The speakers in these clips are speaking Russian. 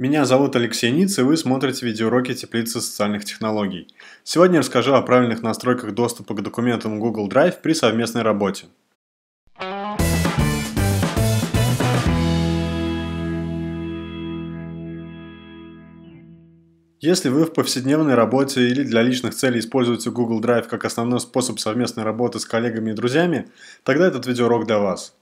Меня зовут Алексей Ниц, и вы смотрите видеоуроки теплицы социальных технологий. Сегодня я расскажу о правильных настройках доступа к документам Google Drive при совместной работе. Если вы в повседневной работе или для личных целей используете Google Drive как основной способ совместной работы с коллегами и друзьями, тогда этот видеоурок для вас.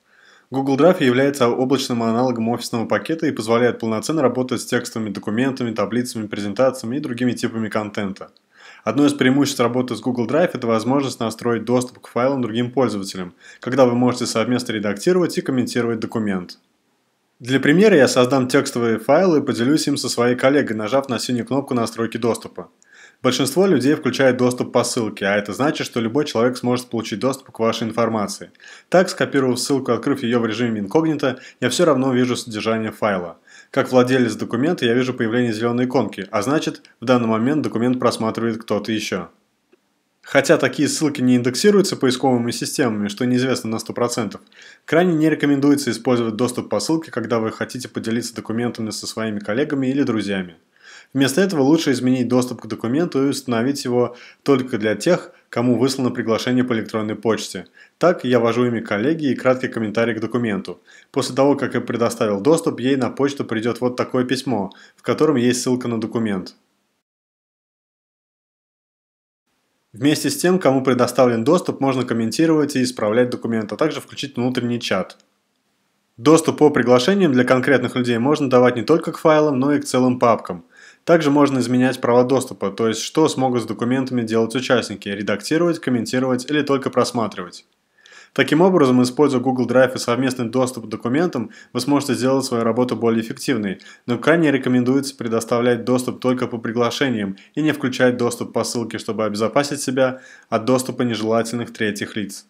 Google Drive является облачным аналогом офисного пакета и позволяет полноценно работать с текстовыми документами, таблицами, презентациями и другими типами контента. Одно из преимуществ работы с Google Drive – это возможность настроить доступ к файлам другим пользователям, когда вы можете совместно редактировать и комментировать документ. Для примера я создам текстовые файлы и поделюсь им со своей коллегой, нажав на синюю кнопку настройки доступа. Большинство людей включает доступ по ссылке, а это значит, что любой человек сможет получить доступ к вашей информации. Так, скопировав ссылку открыв ее в режиме инкогнито, я все равно вижу содержание файла. Как владелец документа я вижу появление зеленой иконки, а значит, в данный момент документ просматривает кто-то еще. Хотя такие ссылки не индексируются поисковыми системами, что неизвестно на 100%, крайне не рекомендуется использовать доступ по ссылке, когда вы хотите поделиться документами со своими коллегами или друзьями. Вместо этого лучше изменить доступ к документу и установить его только для тех, кому выслано приглашение по электронной почте. Так я ввожу имя коллеги и краткий комментарий к документу. После того, как я предоставил доступ, ей на почту придет вот такое письмо, в котором есть ссылка на документ. Вместе с тем, кому предоставлен доступ, можно комментировать и исправлять документ, а также включить внутренний чат. Доступ по приглашениям для конкретных людей можно давать не только к файлам, но и к целым папкам – также можно изменять права доступа, то есть что смогут с документами делать участники – редактировать, комментировать или только просматривать. Таким образом, используя Google Drive и совместный доступ к документам, вы сможете сделать свою работу более эффективной, но крайне рекомендуется предоставлять доступ только по приглашениям и не включать доступ по ссылке, чтобы обезопасить себя от доступа нежелательных третьих лиц.